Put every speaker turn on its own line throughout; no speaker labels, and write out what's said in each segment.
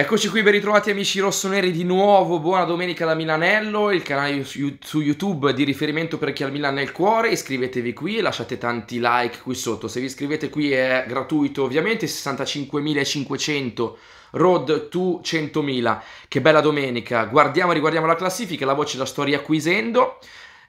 Eccoci qui ben ritrovati amici rossoneri di nuovo, buona domenica da Milanello, il canale su YouTube di riferimento per chi ha il Milan nel cuore, iscrivetevi qui e lasciate tanti like qui sotto, se vi iscrivete qui è gratuito ovviamente, 65.500 road to 100.000, che bella domenica, guardiamo e riguardiamo la classifica, la voce la sto riacquisendo,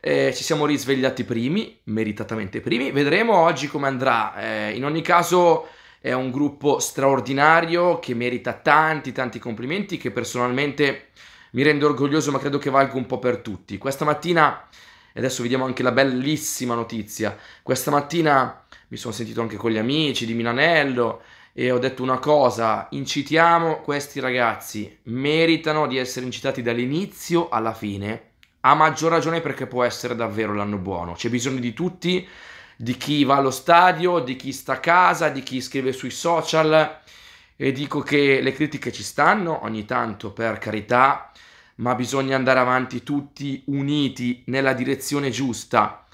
eh, ci siamo risvegliati primi, meritatamente primi, vedremo oggi come andrà, eh, in ogni caso è un gruppo straordinario che merita tanti, tanti complimenti che personalmente mi rendo orgoglioso ma credo che valga un po' per tutti. Questa mattina, e adesso vediamo anche la bellissima notizia, questa mattina mi sono sentito anche con gli amici di Milanello e ho detto una cosa, incitiamo questi ragazzi, meritano di essere incitati dall'inizio alla fine, a maggior ragione perché può essere davvero l'anno buono, c'è bisogno di tutti di chi va allo stadio, di chi sta a casa, di chi scrive sui social e dico che le critiche ci stanno ogni tanto per carità, ma bisogna andare avanti tutti uniti nella direzione giusta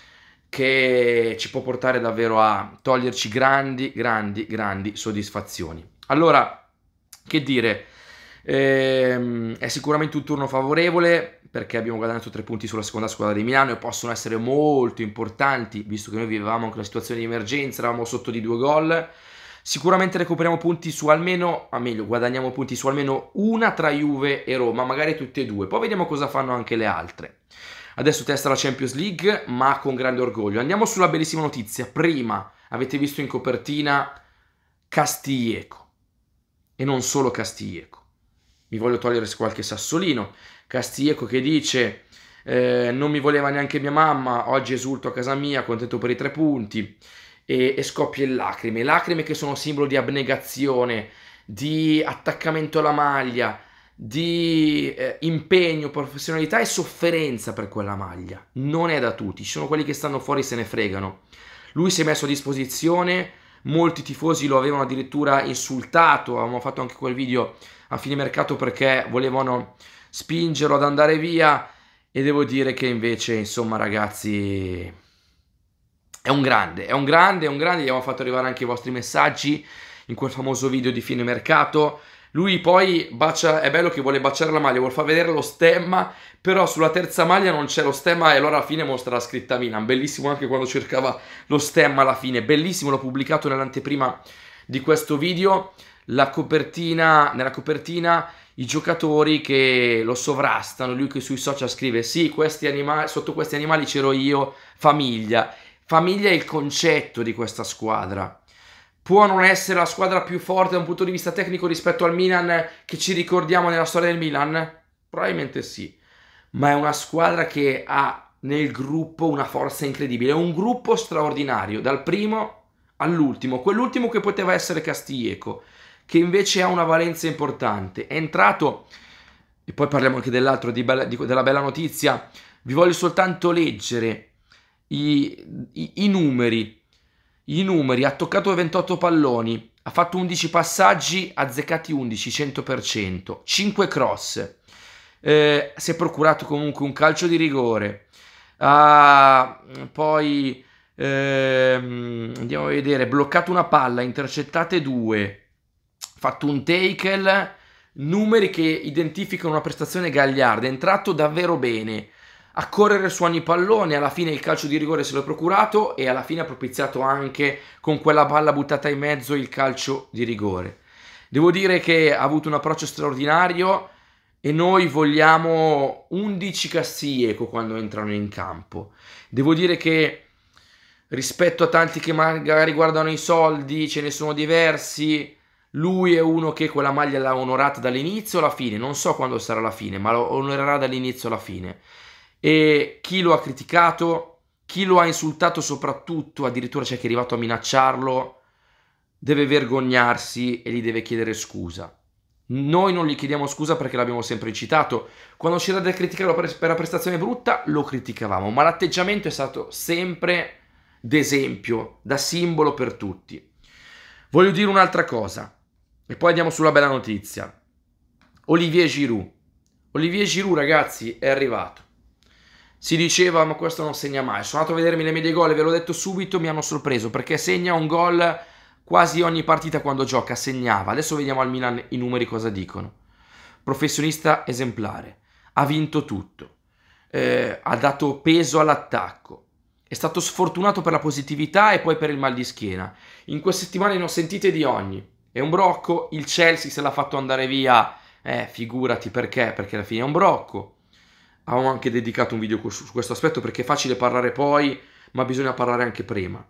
che ci può portare davvero a toglierci grandi, grandi, grandi soddisfazioni. Allora, che dire? Ehm, è sicuramente un turno favorevole perché abbiamo guadagnato tre punti sulla seconda squadra di Milano e possono essere molto importanti, visto che noi vivevamo anche la situazione di emergenza, eravamo sotto di due gol. Sicuramente recuperiamo punti su almeno, a meglio, guadagniamo punti su almeno una tra Juve e Roma, magari tutte e due. Poi vediamo cosa fanno anche le altre. Adesso testa la Champions League, ma con grande orgoglio. Andiamo sulla bellissima notizia. Prima avete visto in copertina Castiglieco. E non solo Castiglieco mi voglio togliere qualche sassolino. Castieco che dice eh, non mi voleva neanche mia mamma, oggi esulto a casa mia, contento per i tre punti e, e scoppia in lacrime, lacrime che sono simbolo di abnegazione, di attaccamento alla maglia, di eh, impegno, professionalità e sofferenza per quella maglia. Non è da tutti, ci sono quelli che stanno fuori e se ne fregano. Lui si è messo a disposizione molti tifosi lo avevano addirittura insultato, avevamo fatto anche quel video a fine mercato perché volevano spingerlo ad andare via e devo dire che invece, insomma ragazzi, è un grande, è un grande, è un grande, gli abbiamo fatto arrivare anche i vostri messaggi in quel famoso video di fine mercato lui poi bacia, è bello che vuole baciare la maglia, vuol far vedere lo stemma, però sulla terza maglia non c'è lo stemma e allora alla fine mostra la scritta Milan. Bellissimo anche quando cercava lo stemma alla fine, bellissimo, l'ho pubblicato nell'anteprima di questo video. Copertina, nella copertina i giocatori che lo sovrastano, lui che sui social scrive sì, questi animali, sotto questi animali c'ero io, famiglia. Famiglia è il concetto di questa squadra può non essere la squadra più forte da un punto di vista tecnico rispetto al Milan che ci ricordiamo nella storia del Milan? Probabilmente sì, ma è una squadra che ha nel gruppo una forza incredibile, è un gruppo straordinario, dal primo all'ultimo, quell'ultimo che poteva essere Castiglieco, che invece ha una valenza importante, è entrato, e poi parliamo anche dell'altro, di bella, di, della bella notizia, vi voglio soltanto leggere i, i, i numeri, i numeri, ha toccato 28 palloni, ha fatto 11 passaggi, azzeccati 11, 100%, 5 cross, eh, si è procurato comunque un calcio di rigore, ah, poi ehm, andiamo a vedere, bloccato una palla, intercettate due, fatto un tackle, numeri che identificano una prestazione gagliarda, è entrato davvero bene, a correre su ogni pallone, alla fine il calcio di rigore se l'ha procurato e alla fine ha propiziato anche con quella palla buttata in mezzo il calcio di rigore. Devo dire che ha avuto un approccio straordinario e noi vogliamo 11 Cassieco ecco, quando entrano in campo. Devo dire che rispetto a tanti che magari guardano i soldi, ce ne sono diversi, lui è uno che quella maglia l'ha onorata dall'inizio alla fine, non so quando sarà la fine, ma lo onorerà dall'inizio alla fine e chi lo ha criticato, chi lo ha insultato soprattutto, addirittura c'è chi è arrivato a minacciarlo, deve vergognarsi e gli deve chiedere scusa. Noi non gli chiediamo scusa perché l'abbiamo sempre incitato. Quando c'era da criticarlo per la prestazione brutta, lo criticavamo, ma l'atteggiamento è stato sempre d'esempio, da simbolo per tutti. Voglio dire un'altra cosa, e poi andiamo sulla bella notizia. Olivier Giroud. Olivier Giroud, ragazzi, è arrivato si diceva ma questo non segna mai. Sono andato a vedermi le medie gol e ve l'ho detto subito, mi hanno sorpreso perché segna un gol quasi ogni partita quando gioca, segnava. Adesso vediamo al Milan i numeri cosa dicono. Professionista esemplare, ha vinto tutto, eh, ha dato peso all'attacco, è stato sfortunato per la positività e poi per il mal di schiena. In queste settimane ne ho sentite di ogni. È un brocco, il Chelsea se l'ha fatto andare via, eh, figurati perché, perché alla fine è un brocco ho anche dedicato un video su questo aspetto perché è facile parlare poi, ma bisogna parlare anche prima.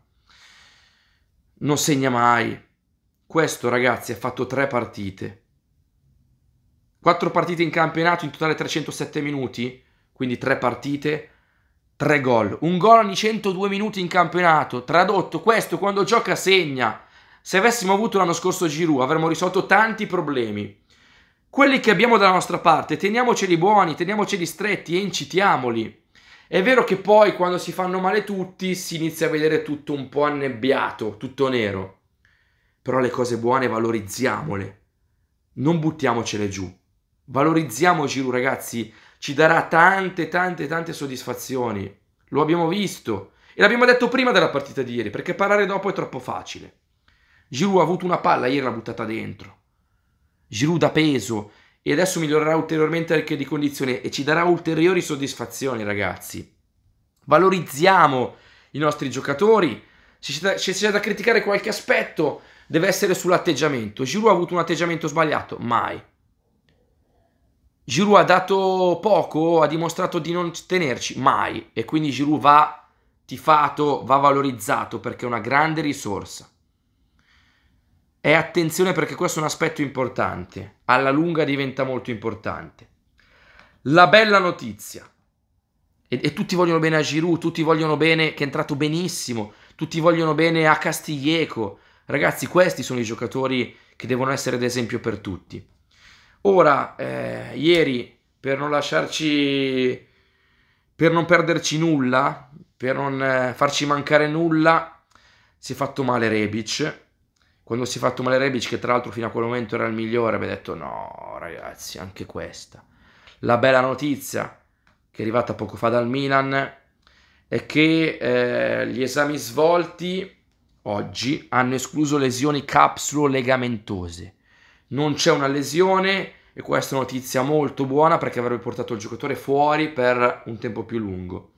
Non segna mai. Questo, ragazzi, ha fatto tre partite. Quattro partite in campionato, in totale 307 minuti, quindi tre partite, tre gol. Un gol ogni 102 minuti in campionato. Tradotto, questo quando gioca segna. Se avessimo avuto l'anno scorso Giroud avremmo risolto tanti problemi. Quelli che abbiamo dalla nostra parte, teniamoceli buoni, teniamoceli stretti e incitiamoli. È vero che poi quando si fanno male tutti si inizia a vedere tutto un po' annebbiato, tutto nero. Però le cose buone valorizziamole, non buttiamocele giù. Valorizziamo Valorizziamoci, ragazzi, ci darà tante, tante, tante soddisfazioni. Lo abbiamo visto e l'abbiamo detto prima della partita di ieri, perché parlare dopo è troppo facile. Giroud ha avuto una palla, ieri l'ha buttata dentro. Giroud ha peso e adesso migliorerà ulteriormente anche di condizione e ci darà ulteriori soddisfazioni, ragazzi. Valorizziamo i nostri giocatori. Se c'è da criticare qualche aspetto, deve essere sull'atteggiamento. Giroud ha avuto un atteggiamento sbagliato? Mai. Giroud ha dato poco, ha dimostrato di non tenerci? Mai. E quindi Giroud va tifato, va valorizzato perché è una grande risorsa. E attenzione perché questo è un aspetto importante, alla lunga diventa molto importante. La bella notizia, e, e tutti vogliono bene a Giroud, tutti vogliono bene che è entrato benissimo, tutti vogliono bene a Castiglieco. Ragazzi, questi sono i giocatori che devono essere d'esempio per tutti. Ora, eh, ieri, per non lasciarci, per non perderci nulla, per non eh, farci mancare nulla, si è fatto male Rebic quando si è fatto male Rebic, che tra l'altro fino a quel momento era il migliore, aveva detto no ragazzi, anche questa. La bella notizia che è arrivata poco fa dal Milan è che eh, gli esami svolti oggi hanno escluso lesioni capsulo-legamentose. Non c'è una lesione e questa è una notizia molto buona perché avrebbe portato il giocatore fuori per un tempo più lungo.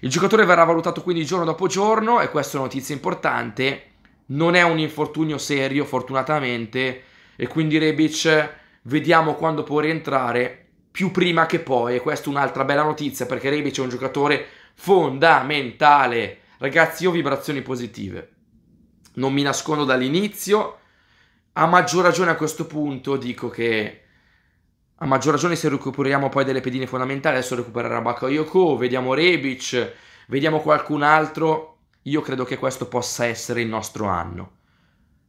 Il giocatore verrà valutato quindi giorno dopo giorno e questa è una notizia importante non è un infortunio serio, fortunatamente, e quindi Rebic vediamo quando può rientrare più prima che poi, e questa è un'altra bella notizia perché Rebic è un giocatore fondamentale. Ragazzi, io ho vibrazioni positive. Non mi nascondo dall'inizio, a maggior ragione a questo punto dico che a maggior ragione se recuperiamo poi delle pedine fondamentali, adesso recupererà Bakayoko, vediamo Rebic, vediamo qualcun altro io credo che questo possa essere il nostro anno.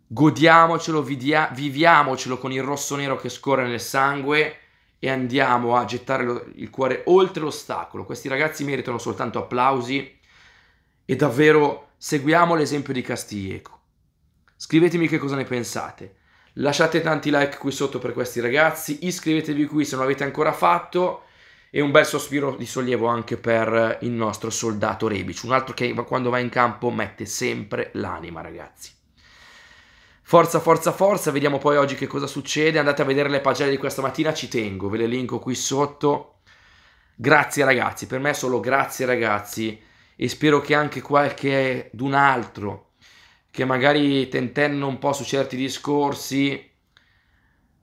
Godiamocelo, vidia- viviamocelo con il rosso nero che scorre nel sangue e andiamo a gettare lo- il cuore oltre l'ostacolo. Questi ragazzi meritano soltanto applausi e davvero seguiamo l'esempio di Castiglieco. Ecco. Scrivetemi che cosa ne pensate. Lasciate tanti like qui sotto per questi ragazzi, iscrivetevi qui se non l'avete ancora fatto e un bel sospiro di sollievo anche per il nostro soldato Rebic, un altro che quando va in campo mette sempre l'anima, ragazzi. Forza, forza, forza, vediamo poi oggi che cosa succede. Andate a vedere le pagelle di questa mattina, ci tengo, ve le linko qui sotto. Grazie ragazzi, per me solo grazie ragazzi e spero che anche qualche d'un altro che magari tentenna un po' su certi discorsi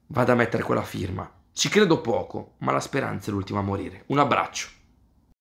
vada a mettere quella firma. Ci credo poco, ma la speranza è l'ultima a morire. Un abbraccio.